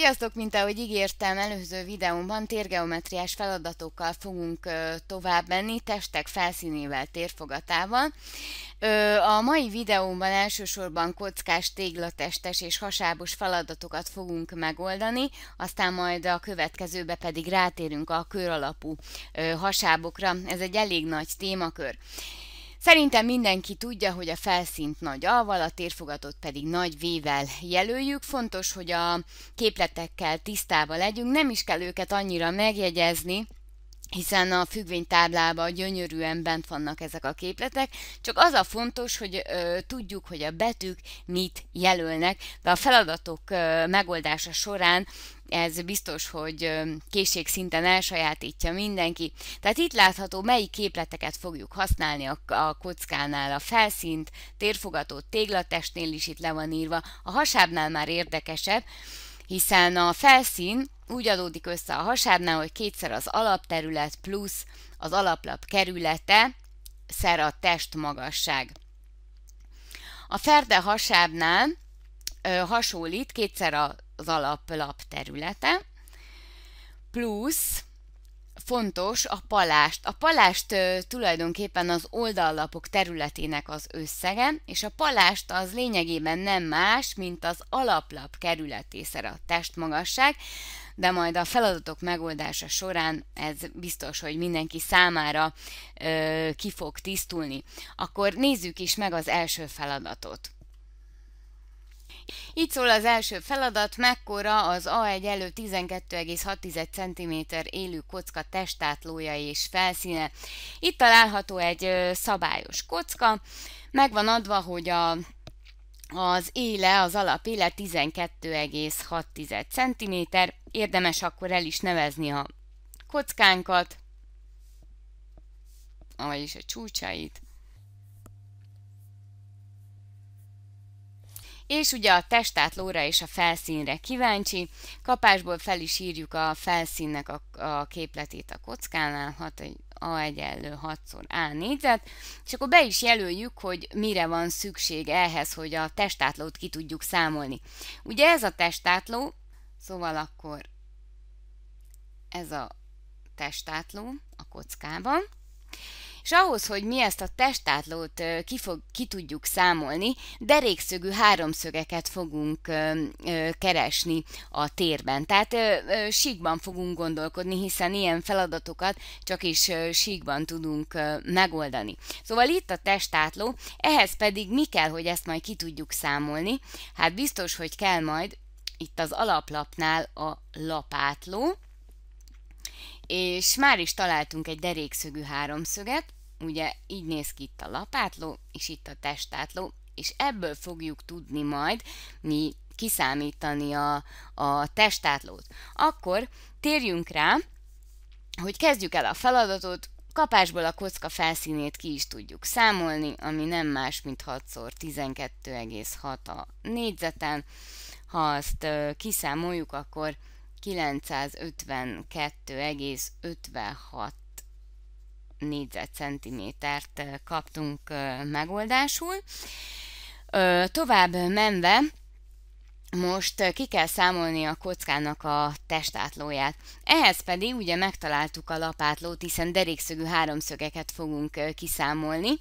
Sziasztok, mint ahogy ígértem előző videómban, térgeometriás feladatokkal fogunk tovább menni, testek felszínével, térfogatával. A mai videómban elsősorban kockás, téglatestes és hasábos feladatokat fogunk megoldani, aztán majd a következőbe pedig rátérünk a kör alapú hasábokra. Ez egy elég nagy témakör. Szerintem mindenki tudja, hogy a felszínt nagy alval, a térfogatot pedig nagy vével jelöljük. Fontos, hogy a képletekkel tisztában legyünk, nem is kell őket annyira megjegyezni, hiszen a függvénytáblában gyönyörűen bent vannak ezek a képletek, csak az a fontos, hogy ö, tudjuk, hogy a betűk mit jelölnek, de a feladatok ö, megoldása során ez biztos, hogy készségszinten elsajátítja mindenki. Tehát itt látható, melyik képleteket fogjuk használni a, a kockánál. A felszínt, térfogatót, téglatestnél is itt le van írva, a hasábnál már érdekesebb, hiszen a felszín úgy adódik össze a hasábnál, hogy kétszer az alapterület plusz az alaplap kerülete szer a testmagasság. A ferde hasábnál ö, hasonlít kétszer az alaplap területe, plusz fontos a palást. A palást tulajdonképpen az oldallapok területének az összege, és a palást az lényegében nem más, mint az alaplap kerületészer a testmagasság, de majd a feladatok megoldása során ez biztos, hogy mindenki számára ö, ki fog tisztulni. Akkor nézzük is meg az első feladatot. Így szól az első feladat, mekkora az A1 elő 12,6 cm élő kocka testátlója és felszíne. Itt található egy szabályos kocka, meg van adva, hogy a az éle, az alapéle 12,6 cm, érdemes akkor el is nevezni a kockánkat, vagyis a csúcsait. és ugye a testátlóra és a felszínre kíváncsi. Kapásból fel is írjuk a felszínnek a, a képletét a kockánál, 6, A egyenlő 6 A négyzet, és akkor be is jelöljük, hogy mire van szükség ehhez, hogy a testátlót ki tudjuk számolni. Ugye ez a testátló, szóval akkor ez a testátló a kockában, és ahhoz, hogy mi ezt a testátlót ki, fog, ki tudjuk számolni, derékszögű háromszögeket fogunk keresni a térben. Tehát síkban fogunk gondolkodni, hiszen ilyen feladatokat csak is síkban tudunk megoldani. Szóval itt a testátló, ehhez pedig mi kell, hogy ezt majd ki tudjuk számolni? Hát biztos, hogy kell majd itt az alaplapnál a lapátló, és már is találtunk egy derékszögű háromszöget, ugye így néz ki itt a lapátló, és itt a testátló, és ebből fogjuk tudni majd mi kiszámítani a, a testátlót. Akkor térjünk rá, hogy kezdjük el a feladatot, kapásból a kocka felszínét ki is tudjuk számolni, ami nem más, mint 6-szor 12,6 a négyzeten. Ha azt kiszámoljuk, akkor 952,56 négyzetcentimétert kaptunk megoldásul. Tovább menve, most ki kell számolni a kockának a testátlóját. Ehhez pedig ugye megtaláltuk a lapátlót, hiszen derékszögű háromszögeket fogunk kiszámolni.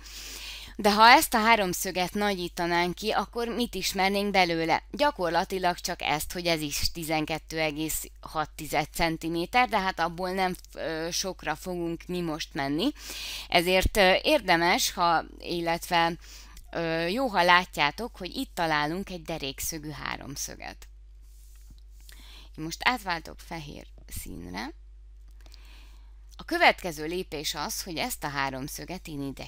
De ha ezt a háromszöget nagyítanánk ki, akkor mit ismernénk belőle? Gyakorlatilag csak ezt, hogy ez is 12,6 cm, de hát abból nem sokra fogunk mi most menni. Ezért érdemes, ha illetve jó, ha látjátok, hogy itt találunk egy derékszögű háromszöget. Most átváltok fehér színre. A következő lépés az, hogy ezt a háromszöget én ide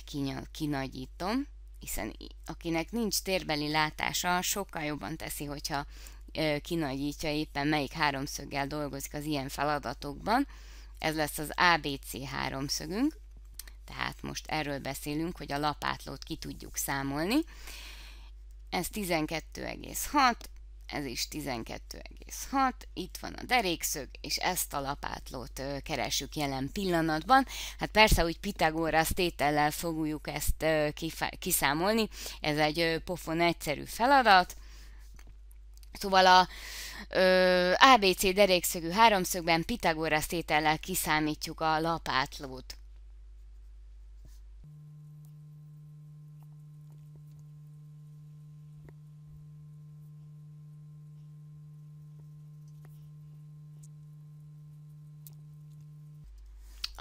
kinagyítom, hiszen akinek nincs térbeli látása, sokkal jobban teszi, hogyha kinagyítja éppen melyik háromszöggel dolgozik az ilyen feladatokban. Ez lesz az ABC háromszögünk, tehát most erről beszélünk, hogy a lapátlót ki tudjuk számolni. Ez 12,6, ez is 12,6, itt van a derékszög, és ezt a lapátlót ö, keresjük jelen pillanatban. Hát persze, hogy Pitagorasz tétellel fogjuk ezt ö, kiszámolni, ez egy ö, pofon egyszerű feladat. Szóval a ö, ABC derékszögű háromszögben Pitagorasz tétellel kiszámítjuk a lapátlót.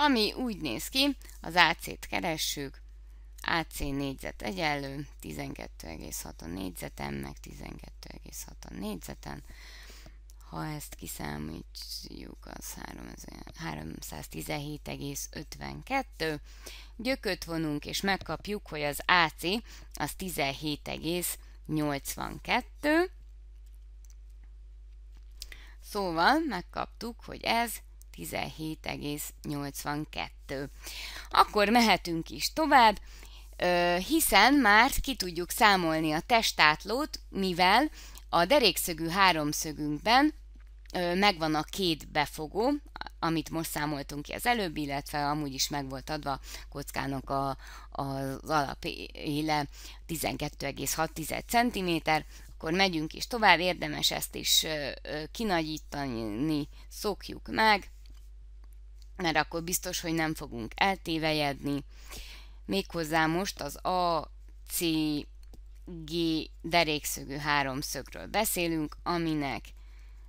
ami úgy néz ki, az AC-t keressük, AC négyzet egyenlő 12,6 a négyzeten, meg 12,6 a négyzeten. Ha ezt kiszámítjuk, az 317,52. Gyököt vonunk, és megkapjuk, hogy az AC az 17,82. Szóval megkaptuk, hogy ez 17,82. 17,82. Akkor mehetünk is tovább, hiszen már ki tudjuk számolni a testátlót, mivel a derékszögű háromszögünkben megvan a két befogó, amit most számoltunk ki az előbb, illetve amúgy is meg volt adva a kockának a, az alapéle 12,6 cm, akkor megyünk is tovább, érdemes ezt is kinagyítani, szokjuk meg, mert akkor biztos, hogy nem fogunk eltévejedni. Méghozzá most az A, C, G derékszögű háromszögről beszélünk, aminek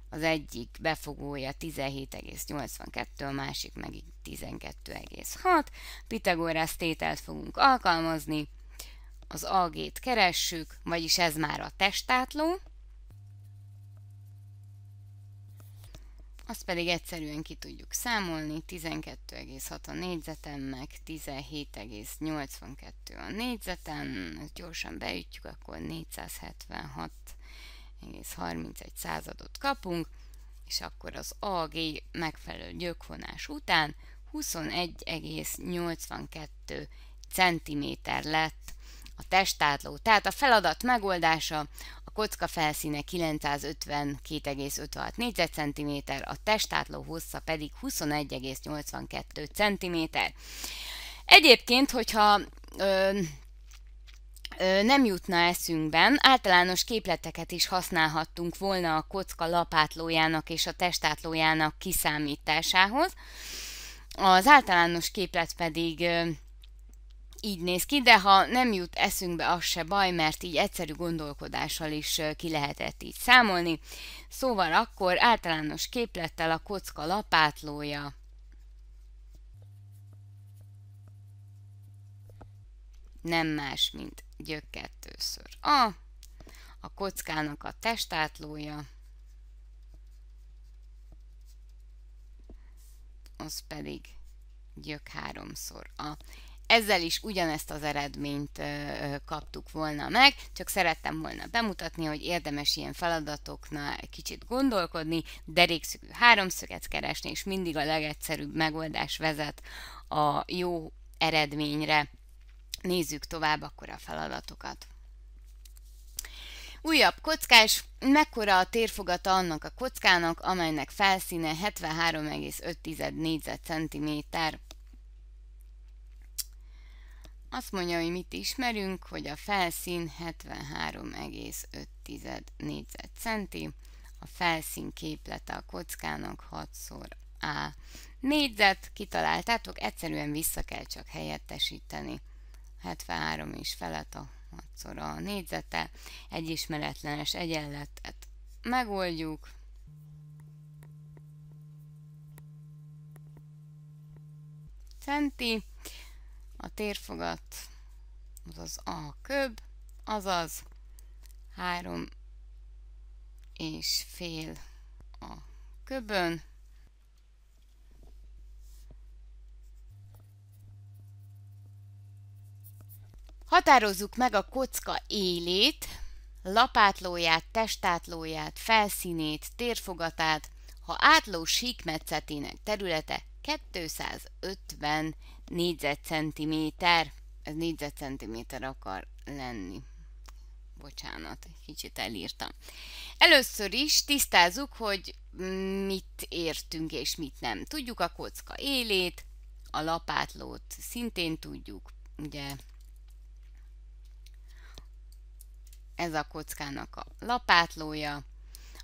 az egyik befogója 17,82, a másik meg 12,6. Pitagorász tételt fogunk alkalmazni, az AG-t keressük, vagyis ez már a testátló, azt pedig egyszerűen ki tudjuk számolni, 12,6 a négyzetem, meg 17,82 a négyzetem, ezt gyorsan beütjük, akkor 476,31 századot kapunk, és akkor az AG megfelelő gyökvonás után 21,82 cm lett a testátló, tehát a feladat megoldása, a kocka felszíne 952,56 négyzetcentiméter, a testátló hossza pedig 21,82 centiméter. Egyébként, hogyha ö, nem jutna eszünkben, általános képleteket is használhattunk volna a kocka lapátlójának és a testátlójának kiszámításához. Az általános képlet pedig így néz ki, de ha nem jut eszünkbe, az se baj, mert így egyszerű gondolkodással is ki lehetett így számolni. Szóval akkor általános képlettel a kocka lapátlója nem más, mint gyök kettőször a, a kockának a testátlója, az pedig gyök háromszor a ezzel is ugyanezt az eredményt kaptuk volna meg, csak szerettem volna bemutatni, hogy érdemes ilyen feladatoknál kicsit gondolkodni, derékszögű háromszöget keresni, és mindig a legegyszerűbb megoldás vezet a jó eredményre. Nézzük tovább akkor a feladatokat. Újabb kockás, mekkora a térfogata annak a kockának, amelynek felszíne 73,5 négyzetcentiméter azt mondja, hogy mit ismerünk, hogy a felszín 73,5 négyzetcenti, a felszín képlete a kockának 6 x A négyzet, kitaláltátok, egyszerűen vissza kell csak helyettesíteni. 73 és felett a 6 x a négyzete, egy ismeretlenes egyenletet megoldjuk, centi, a térfogat, azaz A köb, azaz 3 és fél a köbön, Határozzuk meg a kocka élét, lapátlóját, testátlóját, felszínét, térfogatát, ha átló síkmetszetének területe 250 négyzetcentiméter, ez négyzetcentiméter akar lenni. Bocsánat, kicsit elírtam. Először is tisztázzuk, hogy mit értünk és mit nem. Tudjuk a kocka élét, a lapátlót szintén tudjuk, ugye ez a kockának a lapátlója,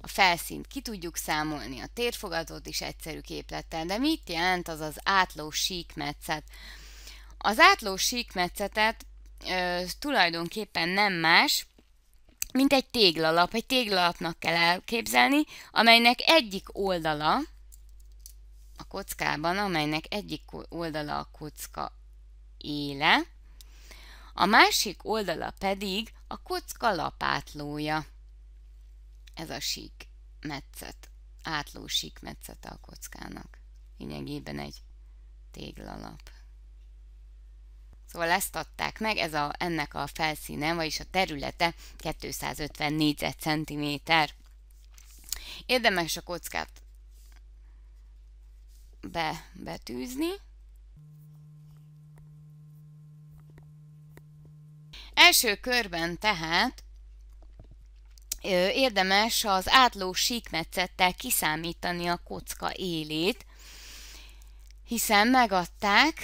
a felszínt ki tudjuk számolni, a térfogatot is egyszerű képlettel, de mit jelent az az átló síkmetszet? Az átló síkmetszetet ö, tulajdonképpen nem más, mint egy téglalap. Egy téglalapnak kell elképzelni, amelynek egyik oldala a kockában, amelynek egyik oldala a kocka éle, a másik oldala pedig a kocka lapátlója. Ez a sík metszet, átló sík metszete a kockának. Lényegében egy téglalap. Szóval ezt adták meg, ez a, ennek a felszíne, vagyis a területe 250 négyzetcentiméter. Érdemes a kockát be, betűzni. Első körben tehát érdemes az átló síkmetszettel kiszámítani a kocka élét, hiszen megadták,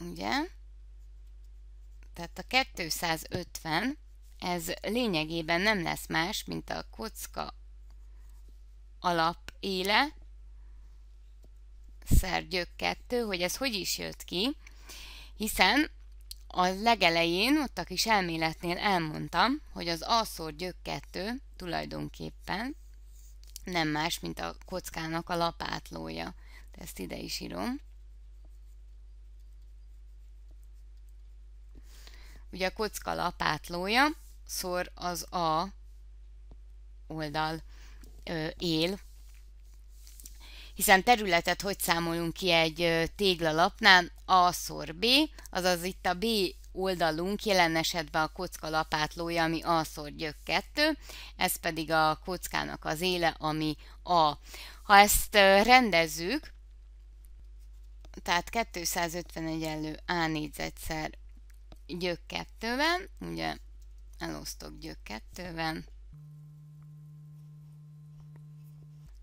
ugye, tehát a 250, ez lényegében nem lesz más, mint a kocka alap éle, szergyök 2, hogy ez hogy is jött ki, hiszen a legelején, ott a kis elméletnél elmondtam, hogy az alszór gyök 2 tulajdonképpen nem más, mint a kockának a lapátlója. Ezt ide is írom. Ugye a kocka lapátlója, szor az A oldal ö, él hiszen területet hogy számolunk ki egy téglalapnál? A szor B, azaz itt a B oldalunk jelen esetben a kocka lapátlója, ami A szor gyök 2, ez pedig a kockának az éle, ami A. Ha ezt rendezzük, tehát 250 egyenlő A négyzetszer gyök 2-ben, ugye elosztok gyök 2-ben,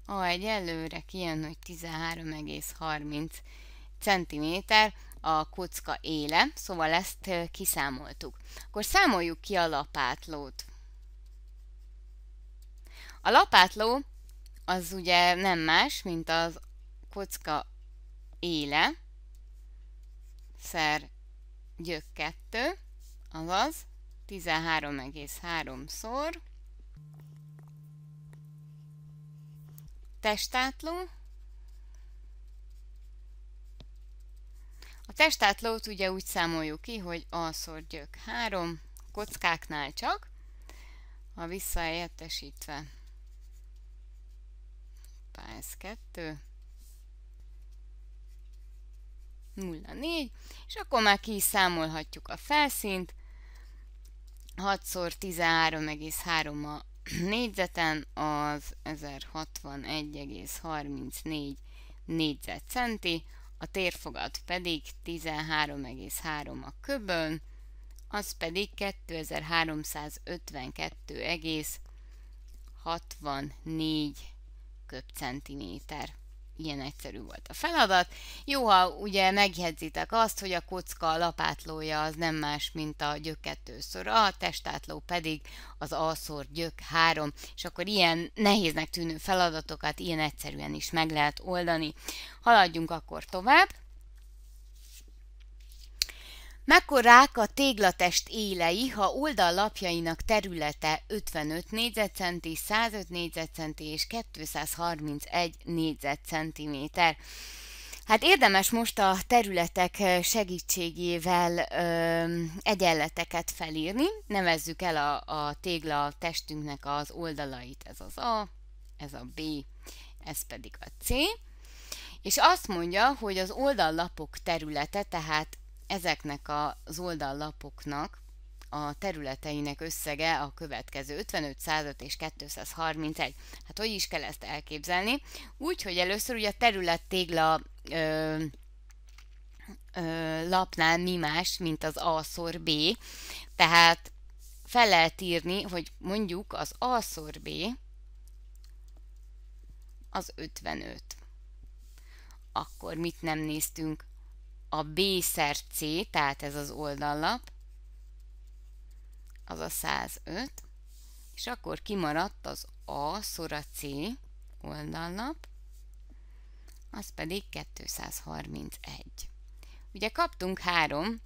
A egyelőre kijön, hogy 13,30 cm a kocka éle, szóval ezt kiszámoltuk. Akkor számoljuk ki a lapátlót. A lapátló az ugye nem más, mint az kocka éle szer gyök 2, azaz 13,3 szor testátló. A testátlót ugye úgy számoljuk ki, hogy alszor gyök 3 kockáknál csak, a visszahelyettesítve. Ez 2. 4, és akkor már kiszámolhatjuk a felszínt. 6 x 13,3 a négyzeten az 1061,34 négyzetcenti, a térfogat pedig 13,3 a köbön, az pedig 2352,64 köbcentiméter. Ilyen egyszerű volt a feladat. Jó, ha ugye megjegyzitek azt, hogy a kocka lapátlója az nem más, mint a szor a testátló pedig az a szor gyök három, és akkor ilyen nehéznek tűnő feladatokat ilyen egyszerűen is meg lehet oldani. Haladjunk akkor tovább. Mekkorák a téglatest élei, ha oldallapjainak területe 55 négyzetcenti, 105 négyzetcenti és 231 négyzetcentiméter. Hát érdemes most a területek segítségével ö, egyenleteket felírni. Nevezzük el a, a tégla testünknek az oldalait. Ez az A, ez a B, ez pedig a C. És azt mondja, hogy az oldallapok területe, tehát ezeknek az oldallapoknak a területeinek összege a következő 55, 105 és 231. Hát hogy is kell ezt elképzelni? Úgy, hogy először ugye a terület tégla ö, ö, lapnál mi más, mint az A szor B, tehát fel lehet írni, hogy mondjuk az A szor B az 55. Akkor mit nem néztünk? a B-szer C, tehát ez az oldallap, az a 105, és akkor kimaradt az A a C oldallap, az pedig 231. Ugye kaptunk három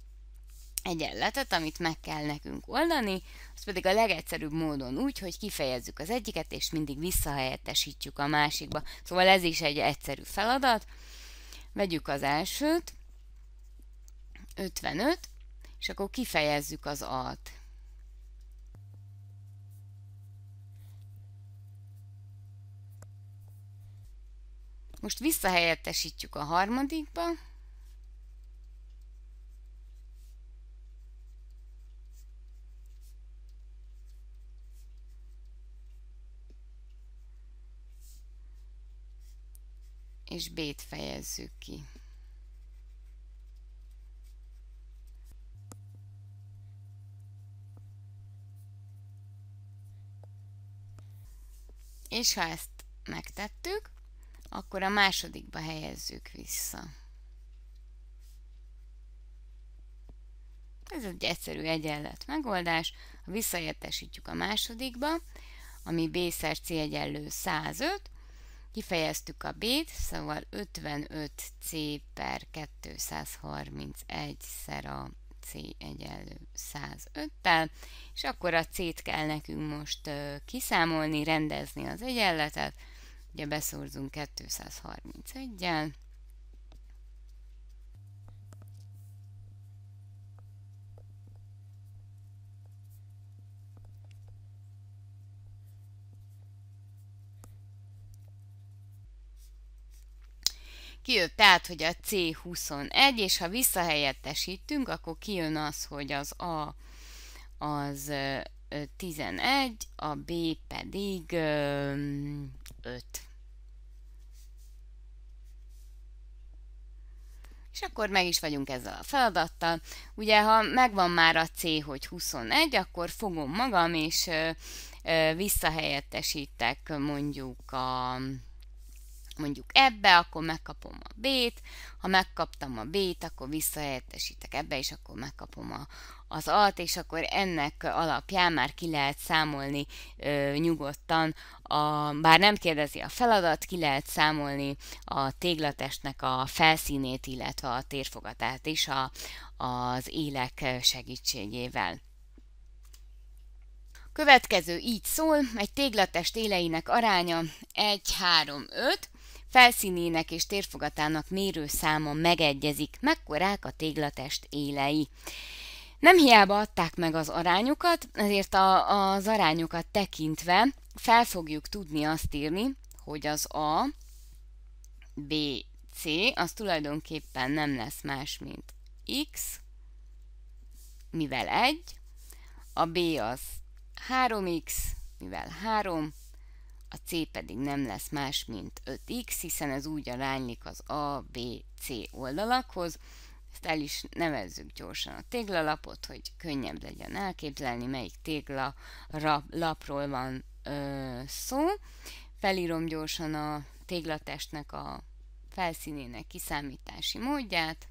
egyenletet, amit meg kell nekünk oldani, az pedig a legegyszerűbb módon úgy, hogy kifejezzük az egyiket, és mindig visszahelyettesítjük a másikba. Szóval ez is egy egyszerű feladat. Vegyük az elsőt, 55, és akkor kifejezzük az A-t. Most visszahelyettesítjük a harmadikba. És B-t fejezzük ki. És ha ezt megtettük, akkor a másodikba helyezzük vissza. Ez egy egyszerű egyenlet megoldás. Ha visszaértesítjük a másodikba, ami B szer C egyenlő 105, kifejeztük a B-t, szóval 55 C per 231 szer a C egyenlő 105-tel, és akkor a C-t kell nekünk most kiszámolni, rendezni az egyenletet, ugye beszorzunk 231-jel, Kijött tehát, hogy a C21, és ha visszahelyettesítünk, akkor kijön az, hogy az A az 11, a B pedig 5. És akkor meg is vagyunk ezzel a feladattal. Ugye, ha megvan már a C, hogy 21, akkor fogom magam, és visszahelyettesítek mondjuk a mondjuk ebbe, akkor megkapom a B-t, ha megkaptam a B-t, akkor visszahelyettesítek ebbe, és akkor megkapom a, az A-t, és akkor ennek alapján már ki lehet számolni ö, nyugodtan, a, bár nem kérdezi a feladat, ki lehet számolni a téglatestnek a felszínét, illetve a térfogatát is a, az élek segítségével. Következő így szól, egy téglatest éleinek aránya 1, 3, 5, felszínének és térfogatának mérőszáma megegyezik, mekkorák a téglatest élei. Nem hiába adták meg az arányokat, ezért a, az arányokat tekintve fel fogjuk tudni azt írni, hogy az A, B, C, az tulajdonképpen nem lesz más, mint X, mivel 1, a B az 3X, mivel 3, a C pedig nem lesz más, mint 5x, hiszen ez úgy aránylik az A, B, C oldalakhoz. Ezt el is nevezzük gyorsan a téglalapot, hogy könnyebb legyen elképzelni, melyik tégla lapról van ö, szó. Felírom gyorsan a téglatestnek a felszínének kiszámítási módját,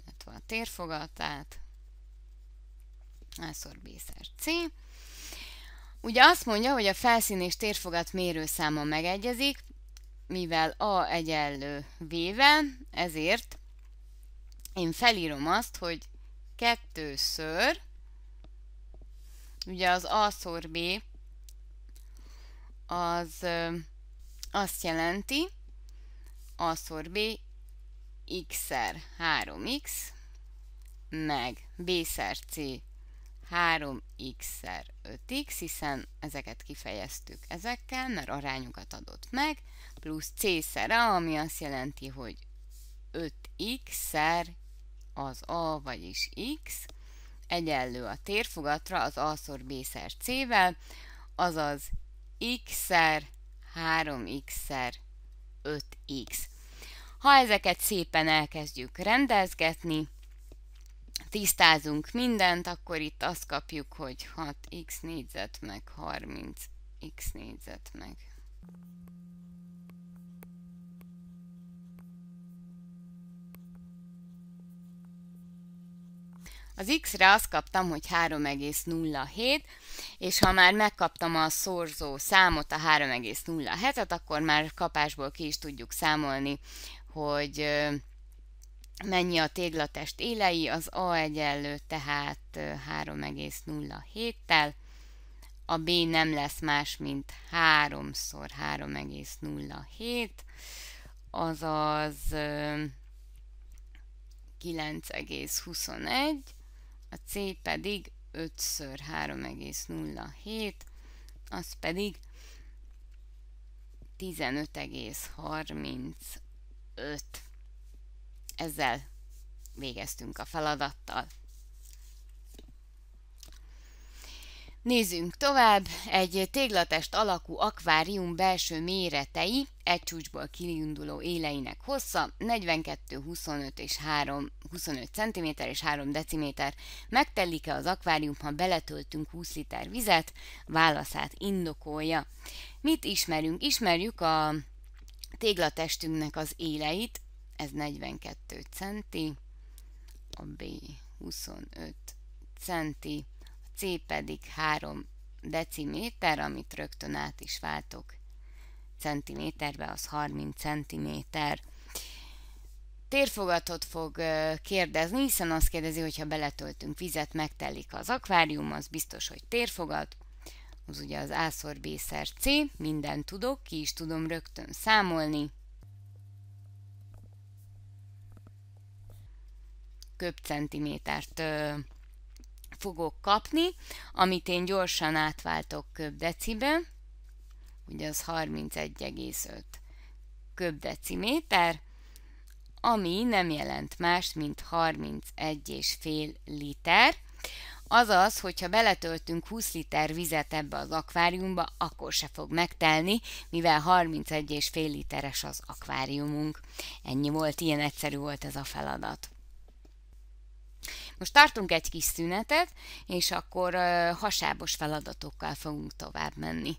illetve a térfogatát, ászor B C Ugye azt mondja, hogy a felszín és térfogat mérőszáma megegyezik, mivel A egyenlő V-vel, ezért én felírom azt, hogy kettőször, ugye az A szor B az azt jelenti, A szor B x-szer 3x, meg B-szer C 3x-szer 5x, hiszen ezeket kifejeztük ezekkel, mert arányukat adott meg, plusz c-szer a, ami azt jelenti, hogy 5x-szer az a, vagyis x, egyenlő a térfogatra az a-szor b-szer c-vel, azaz x-szer 3x-szer 5x. Ha ezeket szépen elkezdjük rendezgetni, tisztázunk mindent, akkor itt azt kapjuk, hogy 6x négyzet meg 30x négyzet meg. Az x-re azt kaptam, hogy 3,07, és ha már megkaptam a szorzó számot, a 3,07-et, akkor már kapásból ki is tudjuk számolni, hogy mennyi a téglatest élei, az A egyenlő tehát 3,07-tel, a B nem lesz más, mint 3 x 3,07, azaz 9,21, a C pedig 5 x 3,07, az pedig 15,35 ezzel végeztünk a feladattal. Nézzünk tovább. Egy téglatest alakú akvárium belső méretei, egy csúcsból kiinduló éleinek hossza 42, 25 és 3, 25 cm és 3 deciméter. Megtelik-e az akvárium, ha beletöltünk 20 liter vizet? Válaszát indokolja. Mit ismerünk? Ismerjük a téglatestünknek az éleit, ez 42 centi, a B 25 centi, a C pedig 3 deciméter, amit rögtön át is váltok centiméterbe, az 30 centiméter. Térfogatot fog kérdezni, hiszen azt kérdezi, hogyha beletöltünk vizet, megtelik az akvárium, az biztos, hogy térfogat. Az ugye az A-szor B-szer C, mindent tudok, ki is tudom rögtön számolni. köbcentimétert fogok kapni, amit én gyorsan átváltok köbdecibe, ugye az 31,5 köbdeciméter, ami nem jelent más, mint 31,5 liter. Azaz, hogyha beletöltünk 20 liter vizet ebbe az akváriumba, akkor se fog megtelni, mivel 31,5 literes az akváriumunk. Ennyi volt, ilyen egyszerű volt ez a feladat. Most tartunk egy kis szünetet, és akkor hasábos feladatokkal fogunk tovább menni.